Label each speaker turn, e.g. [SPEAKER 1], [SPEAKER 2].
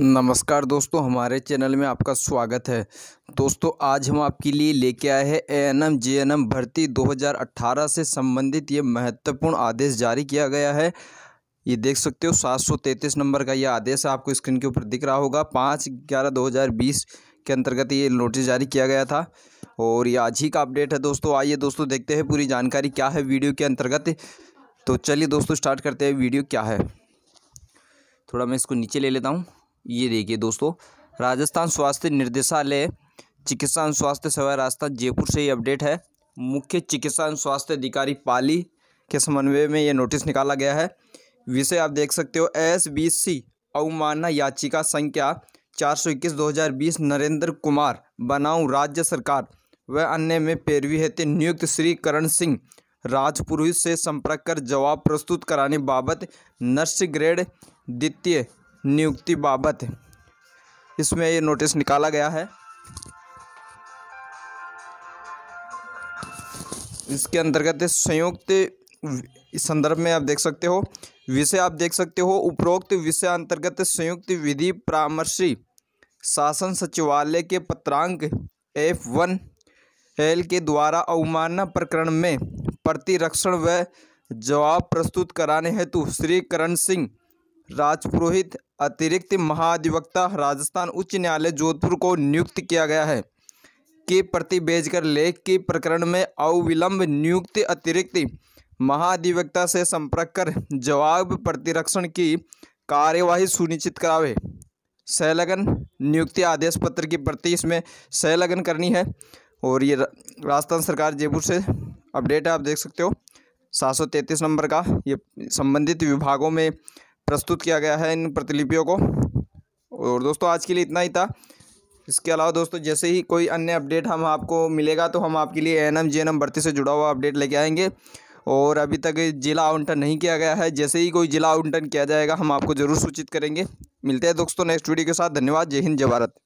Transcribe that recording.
[SPEAKER 1] नमस्कार दोस्तों हमारे चैनल में आपका स्वागत है दोस्तों आज हम आपके लिए लेके आए हैं A N M J N M भर्ती 2018 से संबंधित ये महत्वपूर्ण आदेश जारी किया गया है ये देख सकते हो 733 नंबर का यह आदेश आपको स्क्रीन के ऊपर दिख रहा होगा पाँच ग्यारह दो के अंतर्गत ये नोटिस जारी किया गया था और ये आज ही का अपडेट है दोस्तों आइए दोस्तों देखते हैं पूरी जानकारी क्या है वीडियो के अंतर्गत तो चलिए दोस्तों स्टार्ट करते हैं वीडियो क्या है थोड़ा मैं इसको नीचे ले लेता हूँ ये देखिए दोस्तों राजस्थान स्वास्थ्य निर्देशालय चिकित्सा स्वास्थ्य सेवा राजस्थान जयपुर से ये अपडेट है मुख्य चिकित्सा स्वास्थ्य अधिकारी पाली के समन्वय में ये नोटिस निकाला गया है विषय आप देख सकते हो एस बी सी अवमानना याचिका संख्या चार सौ इक्कीस दो हज़ार बीस नरेंद्र कुमार बनाऊ राज्य सरकार व अन्य में पैरवी हेतु नियुक्त श्री करण सिंह राजपुरोहित से संपर्क कर जवाब प्रस्तुत कराने बाबत नर्स ग्रेड द्वितीय नियुक्ति बाबत इसमें ये नोटिस निकाला गया है इसके अंतर्गत संयुक्त इस संदर्भ में आप देख सकते हो विषय आप देख सकते हो उपरोक्त विषय अंतर्गत संयुक्त विधि परामर्शी शासन सचिवालय के पत्रांक एफ वन एल के द्वारा अवमानना प्रकरण में प्रतिरक्षण व जवाब प्रस्तुत कराने हेतु श्री करण सिंह राजपुरोहित अतिरिक्त महाधिवक्ता राजस्थान उच्च न्यायालय जोधपुर को नियुक्त किया गया है के प्रति भेजकर लेख के प्रकरण में अविलंब नियुक्त अतिरिक्त महाधिवक्ता से संपर्क कर जवाब प्रतिरक्षण की कार्यवाही सुनिश्चित करावे संलग्न नियुक्ति आदेश पत्र की प्रति इसमें संलग्न करनी है और ये राजस्थान सरकार जयपुर से अपडेट है आप देख सकते हो सात सौ नंबर का ये संबंधित विभागों में प्रस्तुत किया गया है इन प्रतिलिपियों को और दोस्तों आज के लिए इतना ही था इसके अलावा दोस्तों जैसे ही कोई अन्य अपडेट हम आपको मिलेगा तो हम आपके लिए N M J N M भर्ती से जुड़ा हुआ अपडेट लेके आएंगे और अभी तक जिला आवंटन नहीं किया गया है जैसे ही कोई जिला आवंटन किया जाएगा हम आपको ज़रूर सूचित करेंगे मिलते हैं दोस्तों नेक्स्ट वीडियो के साथ धन्यवाद जय हिंद जय भारत